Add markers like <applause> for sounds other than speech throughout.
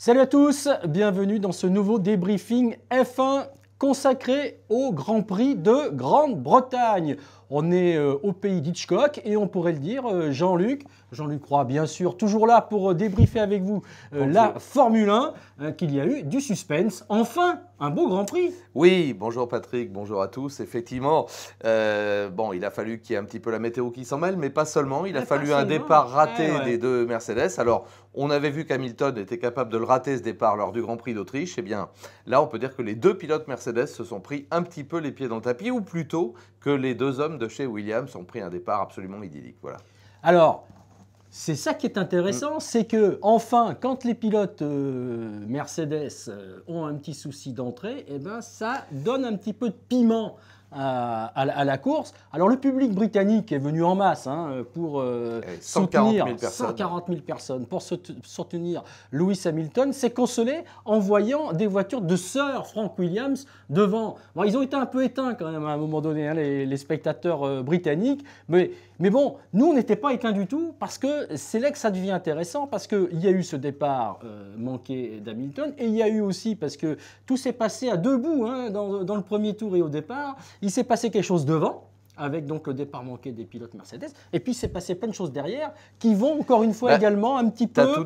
Salut à tous, bienvenue dans ce nouveau débriefing F1 consacré au Grand Prix de Grande-Bretagne. On est euh, au pays d'Hitchcock et on pourrait le dire, euh, Jean-Luc, Jean-Luc Roy, bien sûr, toujours là pour euh, débriefer avec vous la Formule 1, hein, qu'il y a eu du suspense. Enfin, un beau Grand Prix. Oui, bonjour Patrick, bonjour à tous. Effectivement, bon, il a fallu qu'il y ait un petit peu la météo qui s'en mêle, mais pas seulement. Il a fallu un départ eh raté des deux Mercedes. Alors, on avait vu qu'Hamilton était capable de le rater ce départ lors du Grand Prix d'Autriche. Eh bien, là, on peut dire que les deux pilotes Mercedes se sont pris un petit peu les pieds dans le tapis, ou plutôt les deux hommes de chez Williams ont pris un départ absolument idyllique. Voilà. Alors, c'est ça qui est intéressant, mm. c'est que enfin, quand les pilotes euh, Mercedes euh, ont un petit souci d'entrée, et eh ben, ça donne un petit peu de piment à, la course. Alors le public britannique est venu en masse hein, pour euh, eh, soutenir 140 000 personnes, pour soutenir Lewis Hamilton, s'est consolé en voyant des voitures de Sœur Frank Williams devant. ils ont été un peu éteints quand même à un moment donné, hein, les, spectateurs euh, britanniques, mais, mais bon, nous on n'était pas éteints du tout parce que c'est là que ça devient intéressant, parce qu'il y a eu ce départ euh, manqué d'Hamilton et il y a eu aussi, parce que tout s'est passé à deux bouts hein, dans, dans le premier tour et au départ, il s'est passé quelque chose devant, avec donc le départ manqué des pilotes Mercedes. Et puis, c'est passé plein de choses derrière qui vont encore une fois bah, également un petit peu tout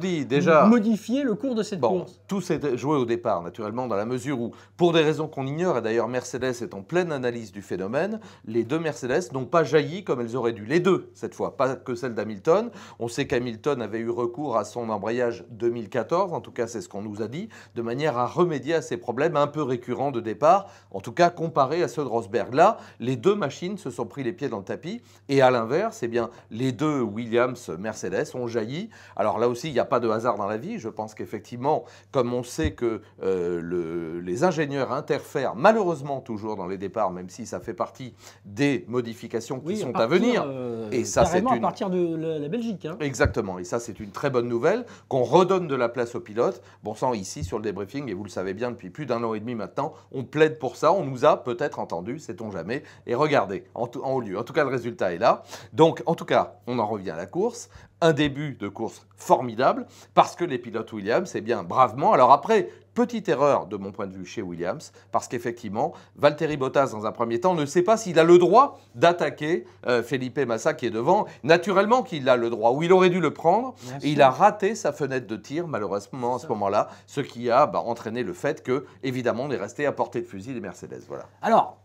modifier le cours de cette bon, course. Tout s'est joué au départ, naturellement, dans la mesure où, pour des raisons qu'on ignore, et d'ailleurs Mercedes est en pleine analyse du phénomène, les deux Mercedes n'ont pas jailli comme elles auraient dû. Les deux, cette fois, pas que celle d'Hamilton. On sait qu'Hamilton avait eu recours à son embrayage 2014, en tout cas, c'est ce qu'on nous a dit, de manière à remédier à ces problèmes un peu récurrents de départ, en tout cas comparé à ceux de Rosberg. Là, les deux machines se sont pris les pieds dans le tapis. Et à l'inverse, eh bien, les deux Williams-Mercedes ont jailli. Alors là aussi, il n'y a pas de hasard dans la vie. Je pense qu'effectivement, comme on sait que euh, le, les ingénieurs interfèrent malheureusement toujours dans les départs, même si ça fait partie des modifications qui sont à, venir. Euh, et ça, c'est une... à partir de la, Belgique. Hein. Exactement. Et ça, c'est une très bonne nouvelle qu'on redonne de la place aux pilotes. Bon sang, ici sur le débriefing, et vous le savez bien depuis plus d'un an et demi maintenant, on plaide pour ça. On nous a peut-être entendu, sait-on jamais. Et regardez, en en lieu. En tout cas, le résultat est là. Donc, en tout cas, on en revient à la course. Un début de course formidable parce que les pilotes Williams, c'est eh bien, bravement. Alors après, petite erreur de mon point de vue chez Williams, parce qu'effectivement, Valtteri Bottas, dans un premier temps, ne sait pas s'il a le droit d'attaquer euh, Felipe Massa qui est devant. Naturellement qu'il a le droit, ou il aurait dû le prendre. il a raté sa fenêtre de tir, malheureusement, à ce moment-là, ce qui a bah, entraîné le fait que, évidemment, on est resté à portée de fusil des Mercedes. Voilà. Alors,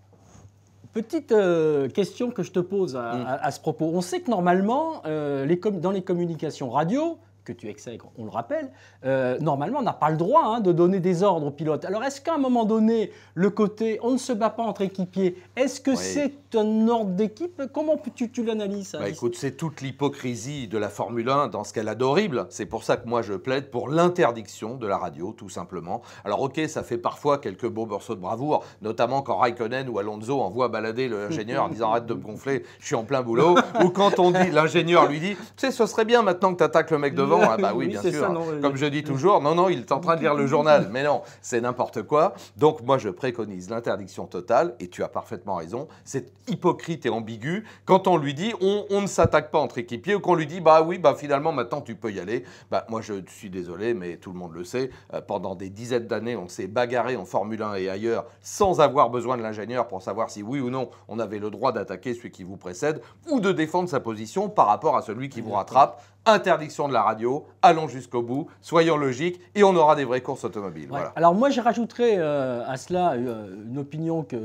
Petite euh, question que je te pose mm. à, ce propos. On sait que normalement, euh, dans les communications radio, que tu exègres, on le rappelle, euh, normalement, on n'a pas le droit hein, de donner des ordres aux pilotes. Alors, est-ce qu'à un moment donné, le côté on ne se bat pas entre équipiers, est-ce que c'est un ordre d'équipe. Comment tu, tu l'analyses bah, Écoute, c'est toute l'hypocrisie de la Formule 1 dans ce qu'elle a d'horrible. C'est pour ça que moi je plaide pour l'interdiction de la radio, tout simplement. Alors ok, ça fait parfois quelques beaux morceaux de bravoure, notamment quand Raikkonen ou Alonso envoie balader l'ingénieur en disant arrête de me gonfler, je suis en plein boulot. <laughs> ou quand on dit, l'ingénieur lui dit, tu sais, ce serait bien maintenant que tu attaques le mec devant. ah bah oui, bien sûr. Comme je dis toujours, non, non, il est en train de lire le journal. Mais non, c'est n'importe quoi. Donc moi je préconise l'interdiction totale, et tu as parfaitement raison. C'est hypocrite et ambigu quand on lui dit on, ne s'attaque pas entre équipiers ou qu'on lui dit bah oui bah finalement maintenant tu peux y aller bah moi je suis désolé mais tout le monde le sait euh, pendant des dizaines d'années on s'est bagarré en Formule 1 et ailleurs sans avoir besoin de l'ingénieur pour savoir si oui ou non on avait le droit d'attaquer celui qui vous précède ou de défendre sa position par rapport à celui qui vous rattrape interdiction de la radio, allons jusqu'au bout, soyons logiques et on aura des vraies courses automobiles. Alors moi, je rajouterais euh, à cela euh, une opinion que,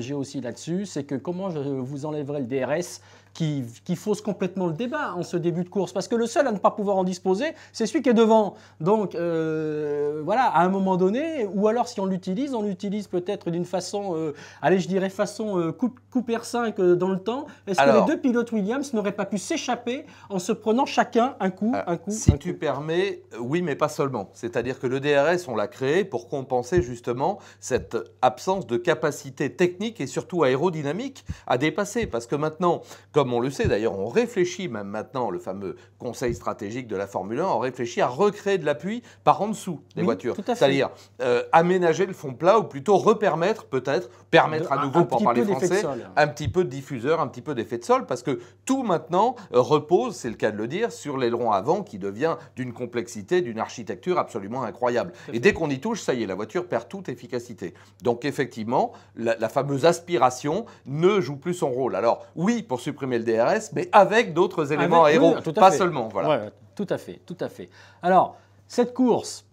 j'ai aussi là-dessus, c'est que comment je vous enlèverai le DRS qui, fausse complètement le débat en ce début de course, parce que le seul à ne pas pouvoir en disposer, c'est celui qui est devant. Donc euh, voilà, à un moment donné, ou alors si on l'utilise, on l'utilise peut-être d'une façon, euh, allez je dirais façon euh, coupe, Cooper 5 dans le temps. Est-ce que les deux pilotes Williams n'auraient pas pu s'échapper en se prenant chacun un coup, un coup Si tu permets, oui mais pas seulement. C'est-à-dire que le DRS, on l'a créé pour compenser justement cette absence de capacité technique et surtout aérodynamique à dépasser, parce que maintenant, comme on le sait d'ailleurs, on réfléchit même maintenant, le fameux conseil stratégique de la Formule 1, on réfléchit à recréer de l'appui par en dessous des voitures. C'est-à-dire euh, aménager le fond plat ou plutôt repermettre peut-être, permettre à nouveau, pour parler français, un petit peu de diffuseur, un petit peu d'effet de sol, parce que tout maintenant euh, repose, c'est le cas de le dire, sur l'aileron avant qui devient d'une complexité, d'une architecture absolument incroyable. Et dès qu'on y touche, ça y est, la voiture perd toute efficacité. Donc effectivement, la, la fameuse aspiration ne joue plus son rôle. Alors oui, pour supprimer le DRS, mais avec d'autres éléments aéros, pas seulement. Voilà. tout à fait, tout à fait. Alors, cette course,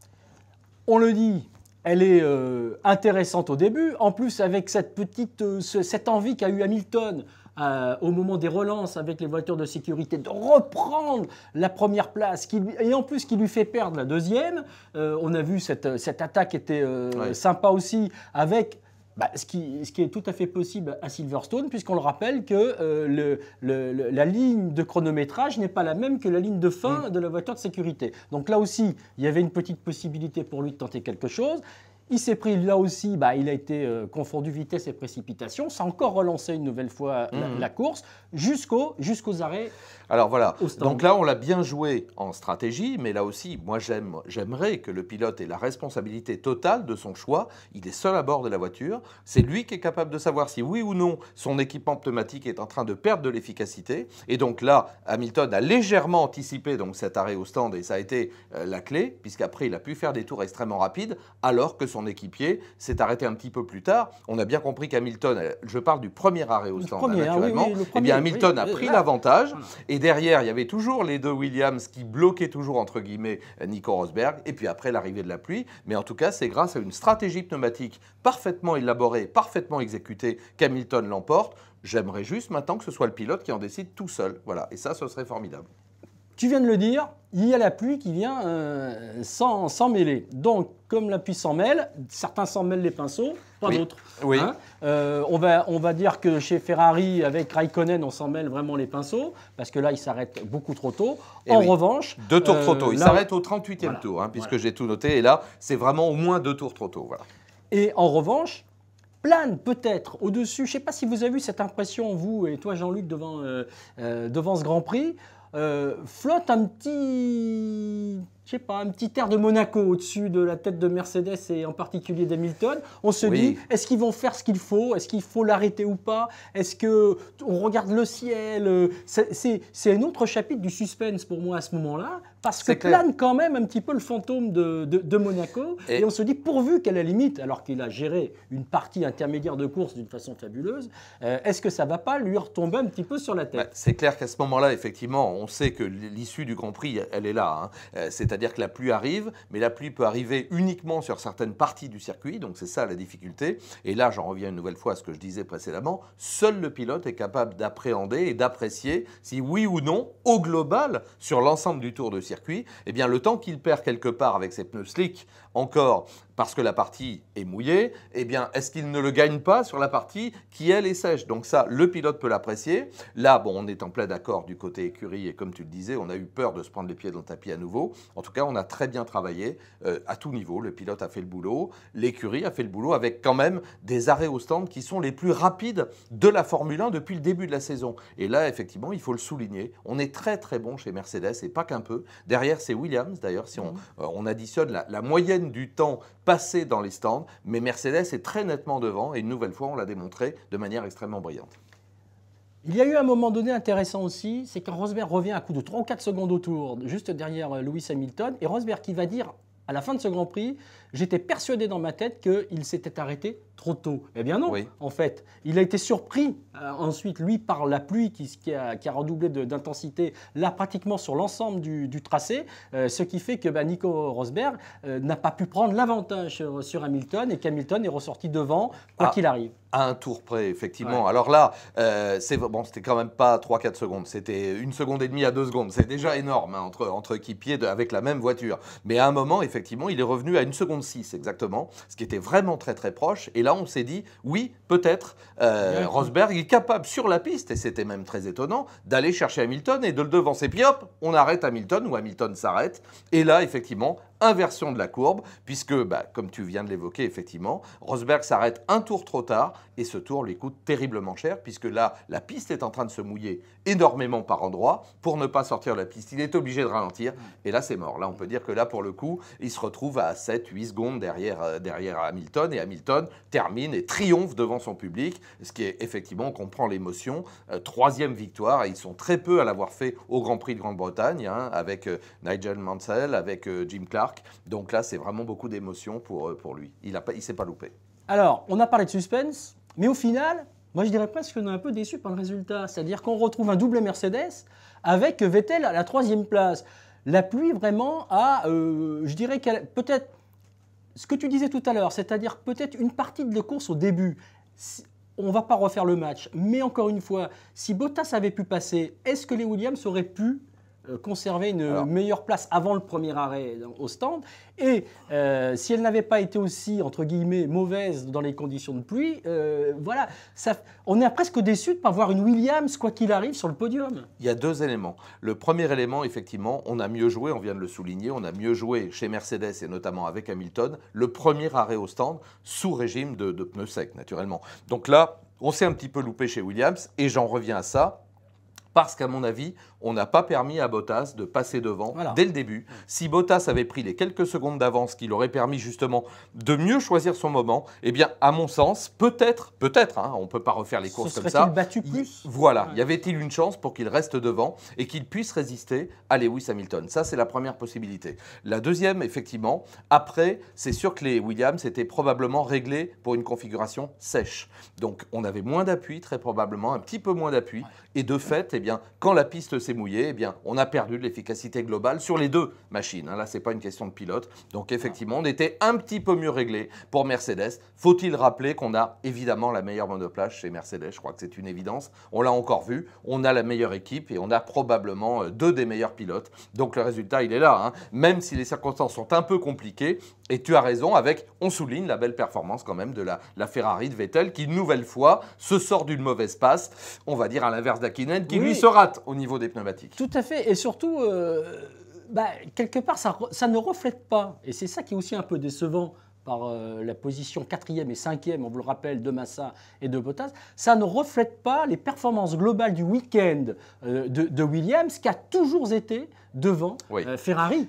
on le dit, elle est euh, intéressante au début. En plus, avec cette petite, euh, cette envie qu'a eu Hamilton euh, au moment des relances avec les voitures de sécurité de reprendre la première place, et en plus qui lui fait perdre la deuxième. on a vu cette, cette attaque était sympa aussi avec bah, ce, qui, est tout à fait possible à Silverstone, puisqu'on le rappelle que euh, la ligne de chronométrage n'est pas la même que la ligne de fin mm. de la voiture de sécurité. Donc là aussi, il y avait une petite possibilité pour lui de tenter quelque chose. Il s'est pris là aussi, bah, il a été euh, confondu vitesse et précipitation. Ça encore relancé une nouvelle fois euh, mhm. la, course jusqu'aux arrêts. Alors voilà. Donc là, on l'a bien joué en stratégie, mais là aussi, moi j'aime, j'aimerais que le pilote ait la responsabilité totale de son choix. Il est seul à bord de la voiture. C'est lui qui est capable de savoir si oui ou non son équipement pneumatique est en train de perdre de l'efficacité. Et donc là, Hamilton a légèrement anticipé donc cet arrêt au stand et ça a été euh, la clé, puisqu'après il a pu faire des tours extrêmement rapides alors que son équipier s'est arrêté un petit peu plus tard. On a bien compris qu'Hamilton, je parle du premier arrêt au stand, hein, naturellement, eh bien Hamilton a pris l'avantage. Et derrière, il y avait toujours les deux Williams qui bloquaient toujours, entre guillemets, Nico Rosberg. Et puis après, l'arrivée de la pluie. Mais en tout cas, c'est grâce à une stratégie pneumatique parfaitement élaborée, parfaitement exécutée, qu'Hamilton l'emporte. J'aimerais juste maintenant que ce soit le pilote qui en décide tout seul. Voilà, et ça, ce serait formidable. Tu viens de le dire, il y a la pluie qui vient euh, s'en mêler. Donc, comme la pluie s'en mêle, certains s'en mêlent les pinceaux, pas d'autres. Oui. Hein. Euh, on, va, on va dire que chez Ferrari, avec Raikkonen, on s'en mêle vraiment les pinceaux, parce que là, il s'arrête beaucoup trop tôt. Eh en revanche. Deux tours trop euh, tôt. Il s'arrête au 38e tour, hein, puisque j'ai tout noté. Et là, c'est vraiment au moins deux tours trop tôt. Voilà. Et en revanche, plane peut-être au-dessus. Je ne sais pas si vous avez eu cette impression, vous et toi, Jean-Luc, devant, devant ce Grand Prix. Euh, flotte un petit je sais pas, un petit air de Monaco au-dessus de la tête de Mercedes et en particulier d'Hamilton. On se dit, est-ce qu'ils vont faire ce qu'il faut Est-ce qu'il faut l'arrêter ou pas Est-ce que on regarde le ciel C'est un autre chapitre du suspense pour moi à ce moment-là, parce que plane quand même un petit peu le fantôme de, de, Monaco. Et, on se dit, pourvu qu'à la limite, alors qu'il a géré une partie intermédiaire de course d'une façon fabuleuse, euh, est-ce que ça va pas lui retomber un petit peu sur la tête bah, C'est clair qu'à ce moment-là, effectivement, on sait que l'issue du Grand Prix, elle est là. Hein. Euh, c'est c'est-à-dire que la pluie arrive, mais la pluie peut arriver uniquement sur certaines parties du circuit, donc c'est ça la difficulté. Et là, j'en reviens une nouvelle fois à ce que je disais précédemment, seul le pilote est capable d'appréhender et d'apprécier si oui ou non, au global, sur l'ensemble du tour de circuit, eh bien, le temps qu'il perd quelque part avec ses pneus slick, encore parce que la partie est mouillée, eh bien, est-ce qu'il ne le gagne pas sur la partie qui, elle, est sèche Donc ça, le pilote peut l'apprécier. Là, bon, on est en plein accord du côté écurie, et comme tu le disais, on a eu peur de se prendre les pieds dans le tapis à nouveau. En tout cas, on a très bien travaillé euh, à tout niveau. Le pilote a fait le boulot, l'écurie a fait le boulot, avec quand même des arrêts au stand qui sont les plus rapides de la Formule 1 depuis le début de la saison. Et là, effectivement, il faut le souligner, on est très très bon chez Mercedes, et pas qu'un peu. Derrière, c'est Williams, d'ailleurs, si on, mhm. euh, on additionne la, la moyenne du temps passer dans les stands, mais Mercedes est très nettement devant et une nouvelle fois, on l'a démontré de manière extrêmement brillante. Il y a eu un moment donné intéressant aussi, c'est quand Rosberg revient à coup de 3 ou 4 secondes autour, juste derrière euh, Lewis Hamilton, et Rosberg qui va dire à la fin de ce Grand Prix, J'étais persuadé dans ma tête qu'il s'était arrêté trop tôt. Eh bien non, en fait. Il a été surpris euh, ensuite, lui, par la pluie qui, qui, a, qui a, redoublé d'intensité, là, pratiquement sur l'ensemble du, tracé, euh, ce qui fait que bah, Nico Rosberg euh, n'a pas pu prendre l'avantage sur, Hamilton et qu'Hamilton est ressorti devant, quoi ah, qu'il arrive. À un tour près, effectivement. Alors là, c'est bon, c'était quand même pas 3-4 secondes, c'était une seconde et demie à deux secondes. C'est déjà énorme hein, entre, entre équipiers avec la même voiture. Mais à un moment, effectivement, il est revenu à une seconde exactement, ce qui était vraiment très très proche. Et là, on s'est dit, oui, peut-être, euh, Rosberg est capable sur la piste, et c'était même très étonnant, d'aller chercher Hamilton et de le devancer. Puis hop, on arrête Hamilton ou Hamilton s'arrête. Et là, effectivement, inversion de la courbe, puisque, bah, comme tu viens de l'évoquer, effectivement, Rosberg s'arrête un tour trop tard et ce tour lui coûte terriblement cher, puisque là, la piste est en train de se mouiller énormément par endroits. Pour ne pas sortir de la piste, il est obligé de ralentir et là, c'est mort. Là, on peut dire que là, pour le coup, il se retrouve à 7-8 secondes derrière, euh, derrière Hamilton et Hamilton termine et triomphe devant son public, ce qui est effectivement, on comprend l'émotion. Euh, troisième victoire, et ils sont très peu à l'avoir fait au Grand Prix de Grande-Bretagne, hein, avec euh, Nigel Mansell, avec Jim Clark donc là, c'est vraiment beaucoup d'émotions pour, euh, pour lui. Il ne s'est pas loupé. Alors, on a parlé de suspense, mais au final, moi, je dirais presque qu'on est un peu déçu par le résultat. C'est-à-dire qu'on retrouve un double Mercedes avec Vettel à la troisième place. La pluie vraiment a, euh, je dirais qu'elle, peut-être, ce que tu disais tout à l'heure, c'est-à-dire peut-être une partie de la course au début. On va pas refaire le match, mais encore une fois, si Bottas avait pu passer, est-ce que les Williams auraient pu euh, conserver une meilleure place avant le premier arrêt au stand. Et euh, si elle n'avait pas été aussi, entre guillemets, mauvaise dans les conditions de pluie, euh, voilà, on est presque déçu de ne pas voir une Williams, quoi qu'il arrive, sur le podium. Il y a deux éléments. Le premier élément, effectivement, on a mieux joué, on vient de le souligner, on a mieux joué chez Mercedes et notamment avec Hamilton, le premier arrêt au stand sous régime de, de pneus secs, naturellement. Donc là, on s'est un petit peu loupé chez Williams et j'en reviens à ça parce qu'à mon avis, on n'a pas permis à Bottas de passer devant dès le début. Si Bottas avait pris les quelques secondes d'avance qui l'auraient permis justement de mieux choisir son moment, eh bien, à mon sens, peut-être, peut-être, hein, on ne peut pas refaire les courses comme ça. battu plus Voilà, y avait-il une chance pour qu'il reste devant et qu'il puisse résister à Lewis Hamilton Ça, c'est la première possibilité. La deuxième, effectivement, après, c'est sûr que les Williams étaient probablement réglés pour une configuration sèche. Donc, on avait moins d'appui, très probablement, un petit peu moins d'appui, et de fait, eh bien, bien, quand la piste s'est mouillée, eh bien, on a perdu de l'efficacité globale sur les deux machines. Hein. Là, ce n'est pas une question de pilote. Donc, effectivement, on était un petit peu mieux réglé pour Mercedes. Faut-il rappeler qu'on a évidemment la meilleure monoplage chez Mercedes Je crois que c'est une évidence. On l'a encore vu. On a la meilleure équipe et on a probablement euh, deux des meilleurs pilotes. Donc, le résultat, il est là. Hein. Même si les circonstances sont un peu compliquées, et tu as raison avec, on souligne la belle performance quand même de la, Ferrari de Vettel qui, une nouvelle fois, se sort d'une mauvaise passe. On va dire à l'inverse d'Akinen qui lui il se rate au niveau des pneumatiques. Tout à fait. Et surtout, euh, bah, quelque part, ça, ne reflète pas. Et c'est ça qui est aussi un peu décevant par euh, la position 4e et 5e, on vous le rappelle, de Massa et de Bottas, ça ne reflète pas les performances globales du week-end euh, de, de Williams, qui a toujours été devant euh, Ferrari.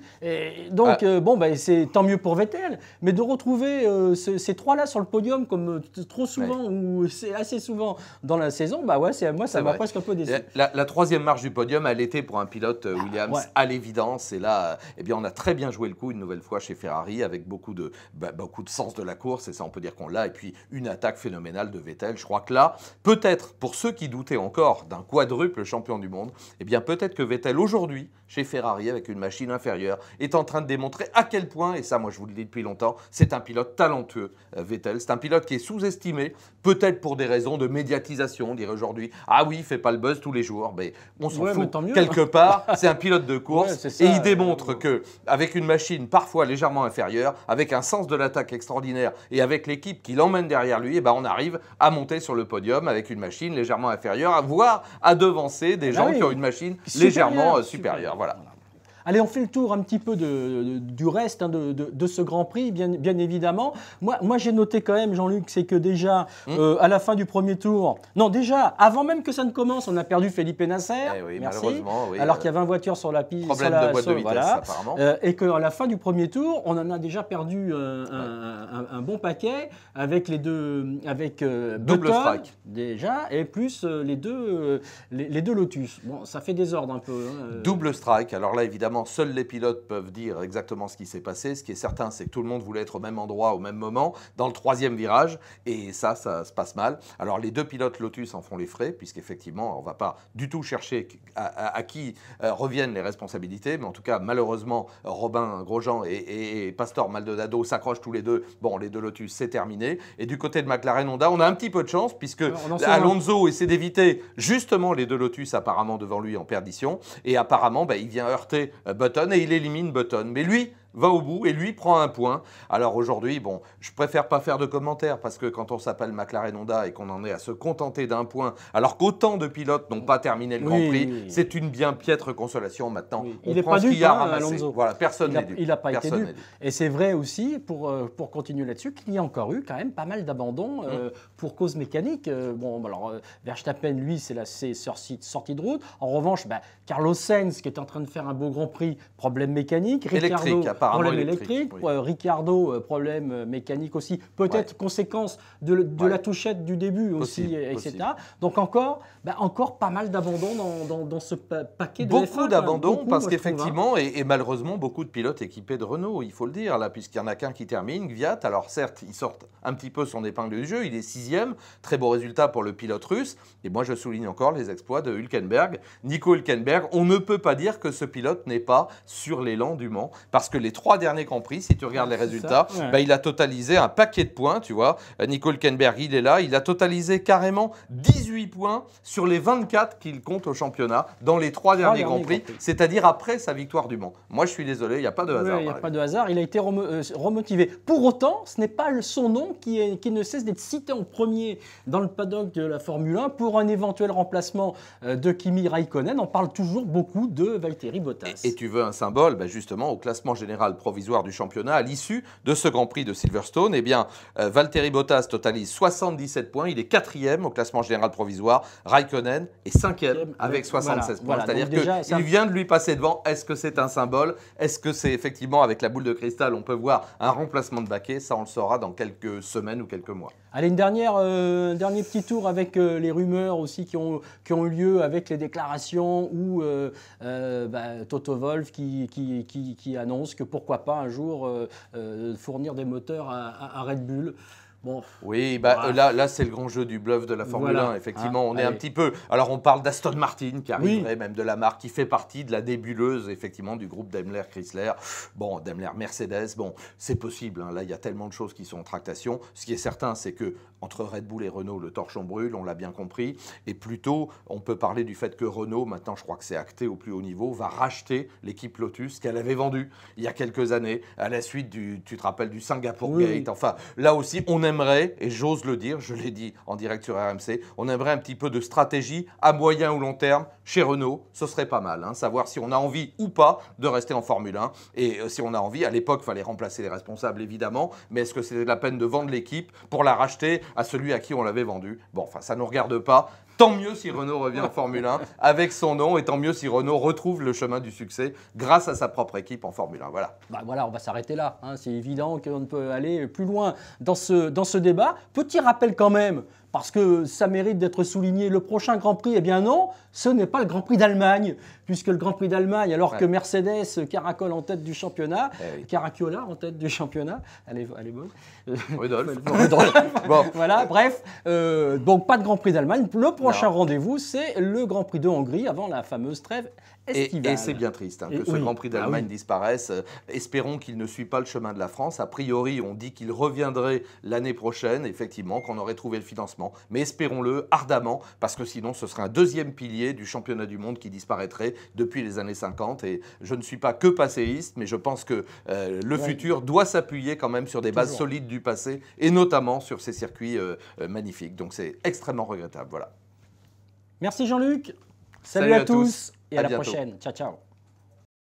donc, ah. euh, bon, bah, c'est tant mieux pour Vettel. Mais de retrouver euh, ces trois-là sur le podium, comme trop souvent ou assez souvent dans la saison, bah ouais, moi, ça m'a presque un peu déçu. La, troisième marche du podium, elle était pour un pilote ah, Williams à l'évidence. Et là, eh bien, on a très bien joué le coup une nouvelle fois chez Ferrari avec beaucoup de, bah, beaucoup de sens de la course. Et ça, on peut dire qu'on l'a. Et puis, une attaque phénoménale de Vettel. Je crois que là, peut-être, pour ceux qui doutaient encore d'un quadruple champion du monde, eh bien, peut-être que Vettel aujourd'hui, chez Ferrari, Ferrari avec une machine inférieure, est en train de démontrer à quel point, et ça moi je vous le dis depuis longtemps, c'est un pilote talentueux, euh, Vettel. C'est un pilote qui est sous-estimé, peut-être pour des raisons de médiatisation, on dirait aujourd'hui. Ah oui, il fait pas le buzz tous les jours, mais on s'en fout. Quelque hein. part, c'est un pilote de <laughs> course et il démontre qu'avec euh, que avec une machine parfois légèrement inférieure, avec un sens de l'attaque extraordinaire et avec l'équipe qui l'emmène derrière lui, et eh ben on arrive à monter sur le podium avec une machine légèrement inférieure, voire à devancer des ah gens bah qui ont une machine légèrement euh, supérieure. supérieure. Voilà. Allez, on fait le tour un petit peu de, du reste hein, de, ce Grand Prix, bien, bien évidemment. Moi, moi j'ai noté quand même, Jean-Luc, c'est que déjà, mmh. euh, à la fin du premier tour, non, déjà, avant même que ça ne commence, on a perdu Felipe Nasser. Eh oui, merci, alors qu'il y euh, a 20 voitures sur la piste. Problème sur la, de boîte de euh, et qu'à la fin du premier tour, on en a déjà perdu un, bon paquet avec les deux. Avec, Double strike. Déjà, et plus les, deux, deux Lotus. Bon, ça fait désordre un peu. Hein, Double strike. Alors là, évidemment, seuls les pilotes peuvent dire exactement ce qui s'est passé. Ce qui est certain, c'est que tout le monde voulait être au même endroit, au même moment, dans le troisième virage. Et ça, ça se passe mal. Alors, les deux pilotes Lotus en font les frais, puisqu'effectivement, on ne va pas du tout chercher à, qui euh, reviennent les responsabilités. Mais en tout cas, malheureusement, Robin Grosjean et, Pastor Maldonado s'accrochent tous les deux. Bon, les deux Lotus, c'est terminé. Et du côté de McLaren Honda, on a un petit peu de chance, puisque Alonso essaie d'éviter justement les deux Lotus apparemment devant lui en perdition. Et apparemment, ben, il vient heurter Button et il élimine Button. Mais lui va au bout et lui prend un point. Alors aujourd'hui, bon, je préfère pas faire de commentaires parce que quand on s'appelle McLaren Honda et qu'on en est à se contenter d'un point, alors qu'autant de pilotes n'ont pas terminé le Grand Prix, c'est une bien piètre consolation maintenant. il prend pas qu'il a hein, Alonso. Voilà, personne n'est Il n'a pas été dû. Et c'est vrai aussi, pour, euh, pour continuer là-dessus, qu'il y a encore eu quand même pas mal d'abandons euh, hum. pour cause mécanique. Euh, bon, bah alors Verstappen, lui, c'est la sortie, sortie de route. En revanche, bah, Carlos Sainz, qui est en train de faire un beau Grand Prix, problème mécanique. Ricardo, Électrique, à problème électrique, euh, Ricardo, euh, problème euh, mécanique aussi, peut-être conséquence de, la touchette du début aussi, etc. Donc encore, bah, encore pas mal d'abandon dans, dans, ce paquet de Beaucoup d'abandon, parce hein. qu'effectivement, et, malheureusement, beaucoup de pilotes équipés de Renault, il faut le dire, là, puisqu'il n'y en a qu'un qui termine, Gviat. Alors certes, il sort un petit peu son épingle du jeu, il est sixième, très beau résultat pour le pilote russe. Et moi, je souligne encore les exploits de Hülkenberg. Nico Hülkenberg, on ne peut pas dire que ce pilote n'est pas sur l'élan du Mans, parce que les trois derniers prix. si tu regardes ah, les résultats, bah, il a totalisé un paquet de points, tu vois. Euh, Nicole Kenberg, il est là, il a totalisé carrément 18 points sur les 24 qu'il compte au championnat dans les trois derniers, Grands Prix, c'est-à-dire après sa victoire du Mans. Moi, je suis désolé, il n'y a pas de hasard. il n'y a pas de hasard, il a été euh, remotivé. Pour autant, ce n'est pas son nom qui, est, qui ne cesse d'être cité en premier dans le paddock de la Formule 1 pour un éventuel remplacement euh, de Kimi Raikkonen. On parle toujours beaucoup de Valtteri Bottas. Et, tu veux un symbole bah, Justement, au classement général, provisoire du championnat à l'issue de ce Grand Prix de Silverstone. et eh bien, euh, Valtteri Bottas totalise 77 points. Il est quatrième au classement général provisoire. Raikkonen est cinquième avec 76 points. C'est-à-dire qu'il vient de lui passer devant. Est-ce que c'est un symbole Est-ce que c'est effectivement avec la boule de cristal, on peut voir un remplacement de baquet Ça, on le saura dans quelques semaines ou quelques mois. Allez, une dernière, euh, un dernier petit tour avec euh, les rumeurs aussi qui ont, qui ont eu lieu avec les déclarations ou euh, bah, Toto Wolf qui, qui, qui annonce que pourquoi pas un jour euh, euh, fournir des moteurs à, Red Bull oui, bah, là, là c'est le grand jeu du bluff de la Formule 1. Effectivement, ah, on est un petit peu. Alors, on parle d'Aston Martin qui arriverait, même de la marque qui fait partie de la débuleuse, effectivement, du groupe Daimler Chrysler. Bon, Daimler Mercedes, bon, c'est possible. Hein. Là, il y a tellement de choses qui sont en tractation. Ce qui est certain, c'est que entre Red Bull et Renault, le torchon brûle, on l'a bien compris. Et plutôt, on peut parler du fait que Renault, maintenant, je crois que c'est acté au plus haut niveau, va racheter l'équipe Lotus qu'elle avait vendue il y a quelques années à la suite du, tu te rappelles, du Singapour Gate. Enfin, là aussi, on aimerait, et j'ose le dire, je l'ai dit en direct sur RMC, on aimerait un petit peu de stratégie à moyen ou long terme chez Renault. Ce serait pas mal, hein. savoir si on a envie ou pas de rester en Formule 1. Et euh, si on a envie, à l'époque, fallait remplacer les responsables, évidemment, mais est-ce que c'était la peine de vendre l'équipe pour la racheter à celui à qui on l'avait vendue Bon, enfin, ça ne nous regarde pas, Tant mieux si Renault revient en Formule 1 <laughs> avec son nom et tant mieux si Renault retrouve le chemin du succès grâce à sa propre équipe en Formule 1. Voilà. Bah voilà, on va s'arrêter là. Hein. C'est évident qu'on ne peut aller plus loin dans ce, dans ce débat. Petit rappel quand même, parce que ça mérite d'être souligné, le prochain Grand Prix, eh bien non, ce n'est pas le Grand Prix d'Allemagne, puisque le Grand Prix d'Allemagne, alors que Mercedes caracole en tête du championnat, eh Caracciola en tête du championnat, elle est, bonne. Oh, <laughs> <laughs> bon. Voilà, bref, euh, donc pas de Grand Prix d'Allemagne. Le prochain rendez-vous, c'est le Grand Prix de Hongrie avant la fameuse trêve Et, c'est bien triste hein, que ce Grand Prix d'Allemagne ah disparaisse. Euh, espérons qu'il ne suit pas le chemin de la France. A priori, on dit qu'il reviendrait l'année prochaine, effectivement, qu'on aurait trouvé le financement. Mais espérons-le ardemment, parce que sinon, ce serait un deuxième pilier du championnat du monde qui disparaîtrait depuis les années 50. Et je ne suis pas que passéiste, mais je pense que euh, le futur doit s'appuyer quand même sur des bases solides du passé et notamment sur ces circuits euh, euh, magnifiques. Donc c'est extrêmement regrettable. Voilà. Merci Jean-Luc. Salut, à, tous. et à, la prochaine. Ciao, ciao.